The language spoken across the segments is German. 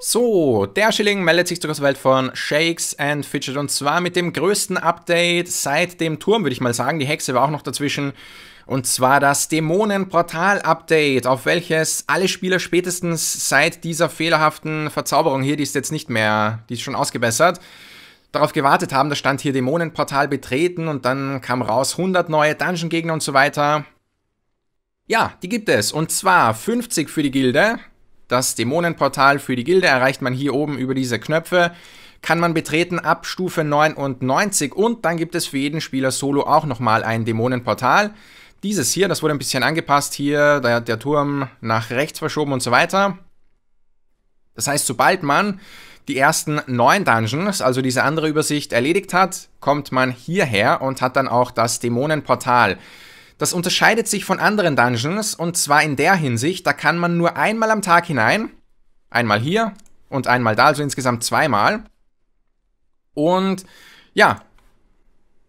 So, der Schilling meldet sich zurück zur Welt von Shakes and Fidget und zwar mit dem größten Update seit dem Turm, würde ich mal sagen. Die Hexe war auch noch dazwischen. Und zwar das Dämonenportal-Update, auf welches alle Spieler spätestens seit dieser fehlerhaften Verzauberung hier, die ist jetzt nicht mehr, die ist schon ausgebessert, darauf gewartet haben. Da stand hier Dämonenportal betreten und dann kam raus 100 neue Dungeon-Gegner und so weiter. Ja, die gibt es. Und zwar 50 für die Gilde, das Dämonenportal für die Gilde erreicht man hier oben über diese Knöpfe. Kann man betreten ab Stufe 99 und dann gibt es für jeden Spieler Solo auch nochmal ein Dämonenportal. Dieses hier, das wurde ein bisschen angepasst hier, da hat der Turm nach rechts verschoben und so weiter. Das heißt, sobald man die ersten neun Dungeons, also diese andere Übersicht, erledigt hat, kommt man hierher und hat dann auch das Dämonenportal. Das unterscheidet sich von anderen Dungeons und zwar in der Hinsicht, da kann man nur einmal am Tag hinein, einmal hier und einmal da, also insgesamt zweimal. Und ja,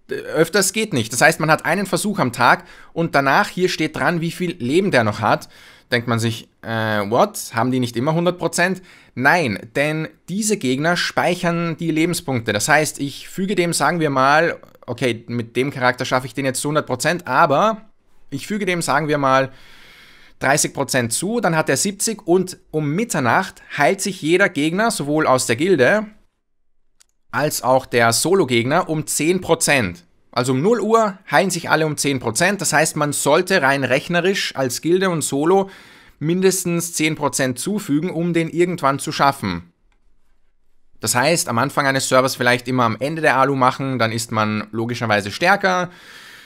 öfters geht nicht. Das heißt, man hat einen Versuch am Tag und danach hier steht dran, wie viel Leben der noch hat. Denkt man sich, äh, what? Haben die nicht immer 100%? Nein, denn diese Gegner speichern die Lebenspunkte. Das heißt, ich füge dem, sagen wir mal, okay, mit dem Charakter schaffe ich den jetzt zu 100%, aber ich füge dem, sagen wir mal, 30% zu, dann hat er 70 und um Mitternacht heilt sich jeder Gegner, sowohl aus der Gilde als auch der Solo-Gegner, um 10%. Also um 0 Uhr heilen sich alle um 10%. Das heißt, man sollte rein rechnerisch als Gilde und Solo mindestens 10% zufügen, um den irgendwann zu schaffen. Das heißt, am Anfang eines Servers vielleicht immer am Ende der Alu machen, dann ist man logischerweise stärker,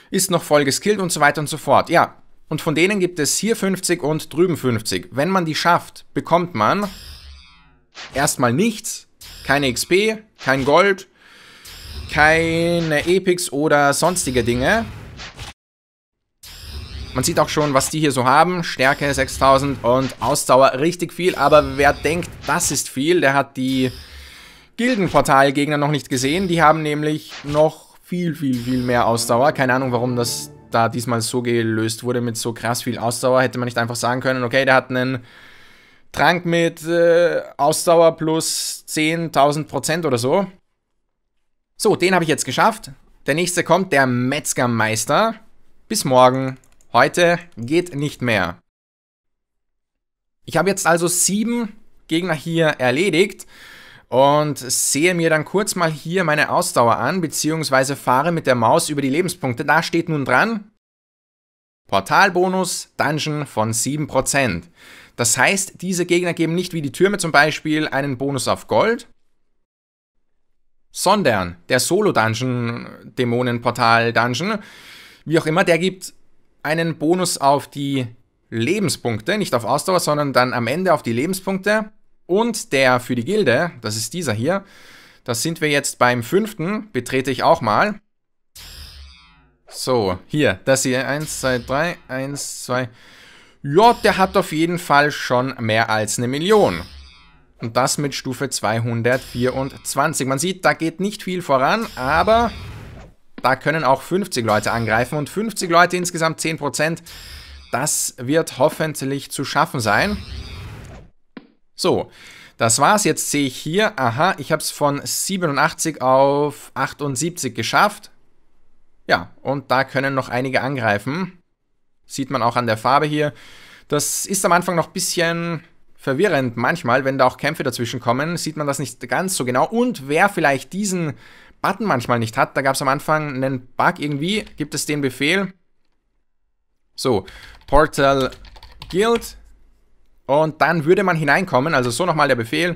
ist noch voll geskillt und so weiter und so fort. Ja, und von denen gibt es hier 50 und drüben 50. Wenn man die schafft, bekommt man erstmal nichts, keine XP, kein Gold, keine Epics oder sonstige Dinge. Man sieht auch schon, was die hier so haben. Stärke 6000 und Ausdauer richtig viel. Aber wer denkt, das ist viel, der hat die Gildenportal-Gegner noch nicht gesehen. Die haben nämlich noch viel, viel, viel mehr Ausdauer. Keine Ahnung, warum das da diesmal so gelöst wurde mit so krass viel Ausdauer. Hätte man nicht einfach sagen können, okay, der hat einen Trank mit äh, Ausdauer plus 10.000 oder so. So, den habe ich jetzt geschafft. Der nächste kommt, der Metzgermeister. Bis morgen. Heute geht nicht mehr. Ich habe jetzt also sieben Gegner hier erledigt und sehe mir dann kurz mal hier meine Ausdauer an, beziehungsweise fahre mit der Maus über die Lebenspunkte. Da steht nun dran, Portalbonus, Dungeon von 7%. Das heißt, diese Gegner geben nicht wie die Türme zum Beispiel einen Bonus auf Gold, sondern der Solo-Dungeon, Dämonen-Portal-Dungeon, wie auch immer, der gibt einen Bonus auf die Lebenspunkte, nicht auf Ausdauer, sondern dann am Ende auf die Lebenspunkte und der für die Gilde, das ist dieser hier. Das sind wir jetzt beim fünften, betrete ich auch mal. So, hier, das hier, Eins, zwei, drei. Eins, zwei. Ja, der hat auf jeden Fall schon mehr als eine Million. Und das mit Stufe 224. Man sieht, da geht nicht viel voran, aber da können auch 50 Leute angreifen. Und 50 Leute insgesamt 10%, das wird hoffentlich zu schaffen sein. So, das war's. Jetzt sehe ich hier, aha, ich habe es von 87 auf 78 geschafft. Ja, und da können noch einige angreifen. Sieht man auch an der Farbe hier. Das ist am Anfang noch ein bisschen verwirrend manchmal, wenn da auch Kämpfe dazwischen kommen, sieht man das nicht ganz so genau. Und wer vielleicht diesen Button manchmal nicht hat, da gab es am Anfang einen Bug irgendwie, gibt es den Befehl. So, Portal Guild und dann würde man hineinkommen, also so nochmal der Befehl.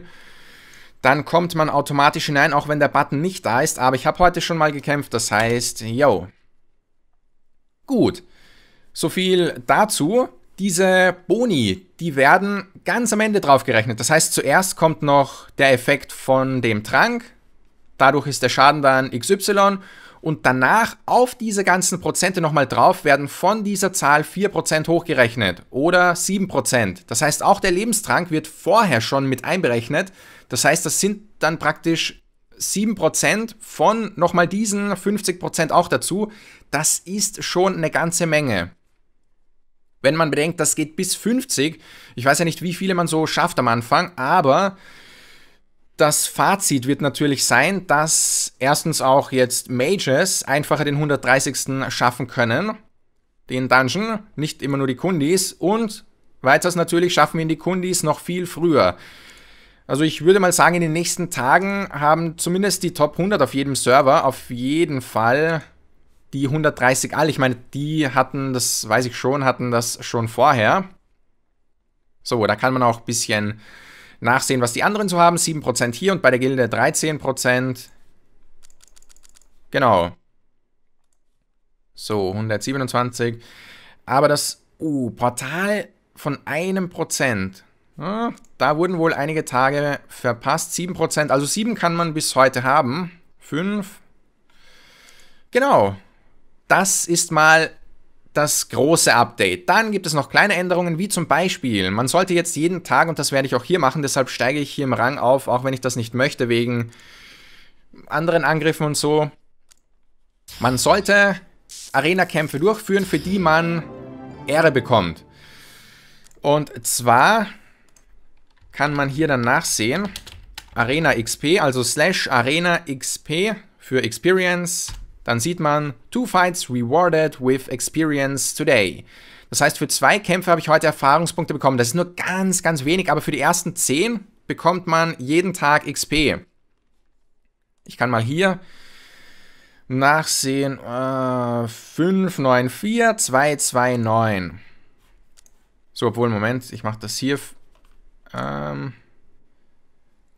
Dann kommt man automatisch hinein, auch wenn der Button nicht da ist. Aber ich habe heute schon mal gekämpft, das heißt, yo. Gut, so viel dazu. Diese Boni, die werden ganz am Ende drauf gerechnet. Das heißt, zuerst kommt noch der Effekt von dem Trank. Dadurch ist der Schaden dann XY und danach auf diese ganzen Prozente nochmal drauf werden von dieser Zahl 4% hochgerechnet oder 7%. Das heißt, auch der Lebenstrank wird vorher schon mit einberechnet. Das heißt, das sind dann praktisch 7% von nochmal diesen 50% auch dazu, das ist schon eine ganze Menge. Wenn man bedenkt, das geht bis 50, ich weiß ja nicht, wie viele man so schafft am Anfang, aber das Fazit wird natürlich sein, dass erstens auch jetzt Mages einfacher den 130. schaffen können, den Dungeon, nicht immer nur die Kundis und weiters natürlich schaffen wir die Kundis noch viel früher. Also ich würde mal sagen, in den nächsten Tagen haben zumindest die Top 100 auf jedem Server auf jeden Fall die 130 alle. Ich meine, die hatten, das weiß ich schon, hatten das schon vorher. So, da kann man auch ein bisschen nachsehen, was die anderen so haben. 7% hier und bei der Gilde 13%. Genau. So, 127. Aber das uh, Portal von einem Prozent. Ja, da wurden wohl einige Tage verpasst. 7%, also 7 kann man bis heute haben. 5. Genau. Das ist mal das große Update. Dann gibt es noch kleine Änderungen, wie zum Beispiel, man sollte jetzt jeden Tag, und das werde ich auch hier machen, deshalb steige ich hier im Rang auf, auch wenn ich das nicht möchte, wegen anderen Angriffen und so. Man sollte Arena-Kämpfe durchführen, für die man Ehre bekommt. Und zwar kann man hier dann nachsehen, Arena XP, also slash Arena XP für Experience dann sieht man Two Fights Rewarded with Experience Today. Das heißt, für zwei Kämpfe habe ich heute Erfahrungspunkte bekommen. Das ist nur ganz, ganz wenig, aber für die ersten zehn bekommt man jeden Tag XP. Ich kann mal hier nachsehen. Äh, 594, 229. So, obwohl, Moment, ich mache das hier. Ähm,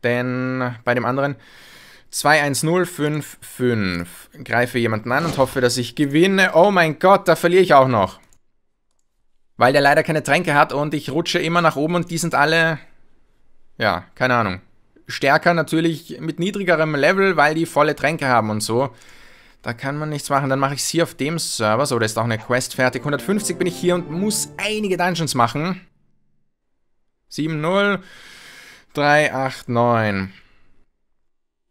denn bei dem anderen. 2-1-0-5-5. Greife jemanden an und hoffe, dass ich gewinne. Oh mein Gott, da verliere ich auch noch. Weil der leider keine Tränke hat und ich rutsche immer nach oben und die sind alle... Ja, keine Ahnung. Stärker natürlich mit niedrigerem Level, weil die volle Tränke haben und so. Da kann man nichts machen. Dann mache ich es hier auf dem Server. So, da ist auch eine Quest fertig. 150 bin ich hier und muss einige Dungeons machen. 7-0. 3, 8, 9.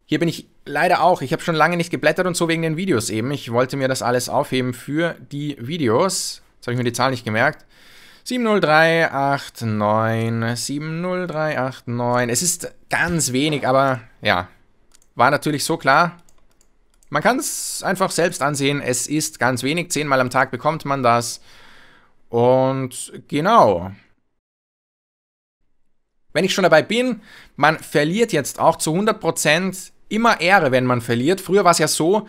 Hier bin ich leider auch. Ich habe schon lange nicht geblättert und so wegen den Videos eben. Ich wollte mir das alles aufheben für die Videos. Jetzt habe ich mir die Zahl nicht gemerkt. 70389, 70389. Es ist ganz wenig, aber ja, war natürlich so klar. Man kann es einfach selbst ansehen. Es ist ganz wenig. Zehnmal am Tag bekommt man das. Und genau. Wenn ich schon dabei bin, man verliert jetzt auch zu 100% immer Ehre, wenn man verliert. Früher war es ja so,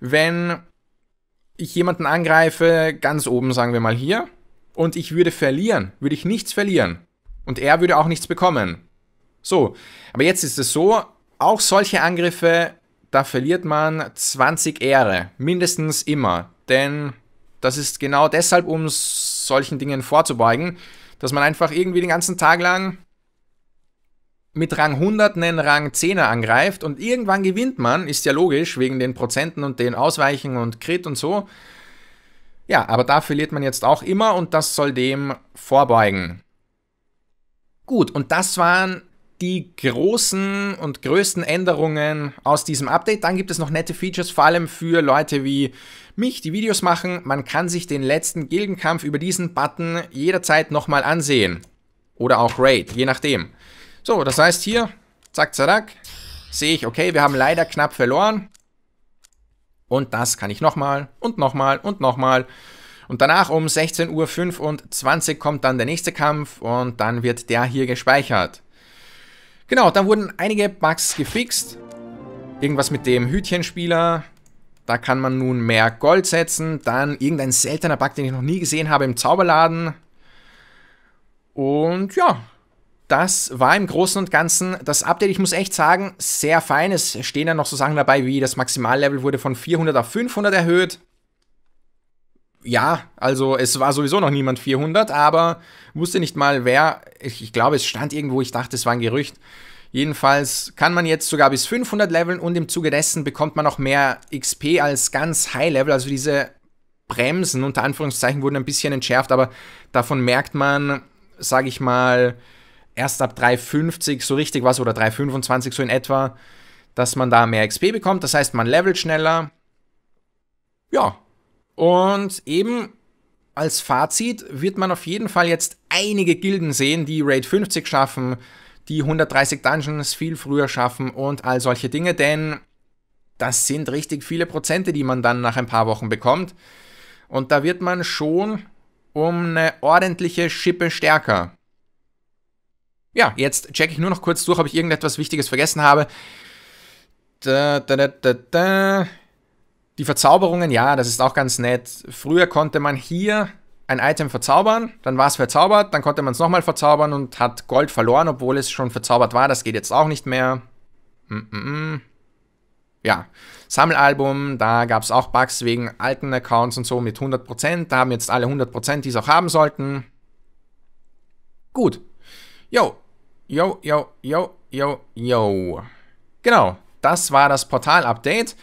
wenn ich jemanden angreife, ganz oben, sagen wir mal hier, und ich würde verlieren, würde ich nichts verlieren. Und er würde auch nichts bekommen. So, aber jetzt ist es so, auch solche Angriffe, da verliert man 20 Ehre, mindestens immer. Denn das ist genau deshalb, um solchen Dingen vorzubeugen, dass man einfach irgendwie den ganzen Tag lang mit Rang 100 einen Rang 10er angreift und irgendwann gewinnt man, ist ja logisch, wegen den Prozenten und den Ausweichen und Crit und so. Ja, aber da verliert man jetzt auch immer und das soll dem vorbeugen. Gut, und das waren die großen und größten Änderungen aus diesem Update. Dann gibt es noch nette Features, vor allem für Leute wie mich, die Videos machen. Man kann sich den letzten Gildenkampf über diesen Button jederzeit nochmal ansehen. Oder auch Raid, je nachdem. So, das heißt hier, zack, zack, sehe ich, okay, wir haben leider knapp verloren. Und das kann ich nochmal und nochmal und nochmal. Und danach um 16.25 Uhr kommt dann der nächste Kampf und dann wird der hier gespeichert. Genau, dann wurden einige Bugs gefixt. Irgendwas mit dem Hütchenspieler. Da kann man nun mehr Gold setzen. Dann irgendein seltener Bug, den ich noch nie gesehen habe im Zauberladen. Und ja, das war im Großen und Ganzen das Update. Ich muss echt sagen, sehr fein. Es stehen ja noch so Sachen dabei, wie das Maximallevel wurde von 400 auf 500 erhöht. Ja, also es war sowieso noch niemand 400, aber wusste nicht mal wer. Ich, ich glaube, es stand irgendwo, ich dachte, es war ein Gerücht. Jedenfalls kann man jetzt sogar bis 500 leveln und im Zuge dessen bekommt man auch mehr XP als ganz High Level. Also diese Bremsen unter Anführungszeichen wurden ein bisschen entschärft, aber davon merkt man, sage ich mal, erst ab 3,50 so richtig was oder 3,25 so in etwa, dass man da mehr XP bekommt. Das heißt, man levelt schneller. Ja. Und eben als Fazit wird man auf jeden Fall jetzt einige Gilden sehen, die Raid 50 schaffen, die 130 Dungeons viel früher schaffen und all solche Dinge, denn das sind richtig viele Prozente, die man dann nach ein paar Wochen bekommt. Und da wird man schon um eine ordentliche Schippe stärker ja, jetzt checke ich nur noch kurz durch, ob ich irgendetwas Wichtiges vergessen habe. Da, da, da, da, da. Die Verzauberungen, ja, das ist auch ganz nett. Früher konnte man hier ein Item verzaubern, dann war es verzaubert, dann konnte man es nochmal verzaubern und hat Gold verloren, obwohl es schon verzaubert war. Das geht jetzt auch nicht mehr. Mm -mm. mm. Ja, Sammelalbum, da gab es auch Bugs wegen alten Accounts und so mit 100%. Da haben jetzt alle 100%, die es auch haben sollten. Gut. Jo, yo, yo, yo, yo, yo. Genau, das war das Portal-Update.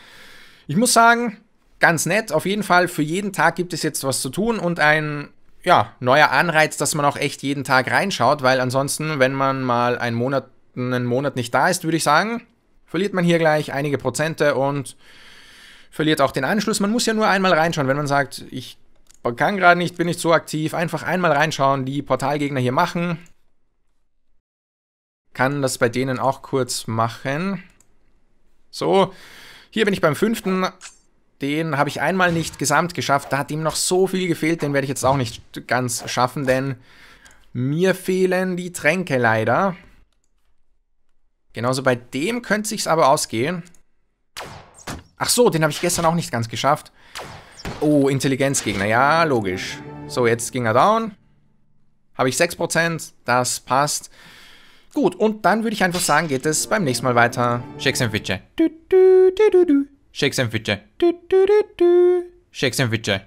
Ich muss sagen, ganz nett. Auf jeden Fall, für jeden Tag gibt es jetzt was zu tun und ein ja, neuer Anreiz, dass man auch echt jeden Tag reinschaut, weil ansonsten, wenn man mal einen Monat, einen Monat nicht da ist, würde ich sagen, verliert man hier gleich einige Prozente und verliert auch den Anschluss. Man muss ja nur einmal reinschauen, wenn man sagt, ich kann gerade nicht, bin nicht so aktiv, einfach einmal reinschauen, die Portalgegner hier machen, kann das bei denen auch kurz machen. So, hier bin ich beim fünften. Den habe ich einmal nicht gesamt geschafft. Da hat ihm noch so viel gefehlt. Den werde ich jetzt auch nicht ganz schaffen, denn mir fehlen die Tränke leider. Genauso bei dem könnte sich's aber ausgehen. Ach so, den habe ich gestern auch nicht ganz geschafft. Oh, Intelligenzgegner. Ja, logisch. So, jetzt ging er down. Habe ich 6%. Das passt. Gut, und dann würde ich einfach sagen, geht es beim nächsten Mal weiter. Shakes and Fidget. Shakes and Fidget. Shakes and Fidget.